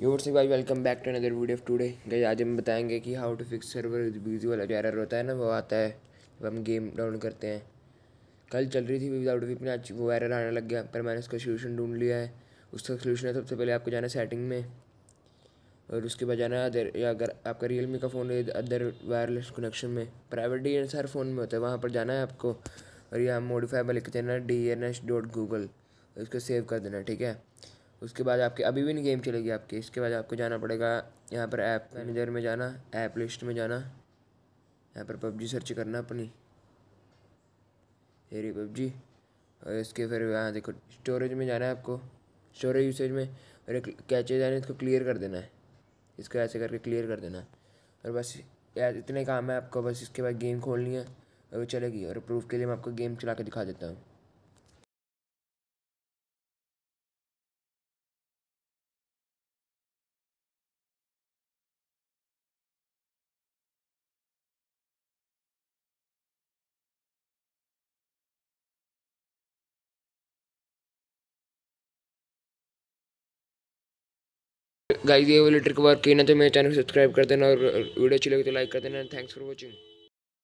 से भाई welcome back to another video of today guys आज हम बताएंगे कि how to fix server busy वाला जो एरर होता है ना वो आता है जब हम गेम डाउन करते हैं कल चल रही थी विदाउट वी में आज वो एरर आने लग गया पर मैंने उसका सोल्यूशन ढूंढ लिया है उसका सोल्यूशन है सबसे पहले आपको जाना सेटिंग में और उसके बाद जाना अदर या अगर आपका रियलमी का फ़ोन है अदर वायरलेस कनेक्शन में प्राइवेट डी हर फ़ोन में होता है वहाँ पर जाना है आपको और यहाँ मोडिफाई पर लिख देना D N S dot Google उसको सेव कर देना ठीक है उसके बाद आपके अभी भी नहीं गेम चलेगी आपके इसके बाद आपको जाना पड़ेगा यहाँ पर ऐप मैनेजर में जाना ऐप लिस्ट में जाना यहाँ पर पबजी सर्च करना अपनी हेरी पबजी और इसके फिर यहाँ देखो स्टोरेज में जाना है आपको स्टोरेज यूसेज में और एक कैचे जाने इसको क्लियर कर देना है इसको ऐसे करके क्लियर कर देना है और बस इतने काम है आपको बस इसके बाद गेम खोलनी है और वो चलेगी और प्रूफ के लिए मैं आपको गेम चला के दिखा देता हूँ गाइस ये वाली ट्रिक वर्क की ना तो मेरे चैनल को सब्सक्राइब कर देना और वीडियो अच्छी लगी तो लाइक कर देना थैंक्स फॉर वॉचिंग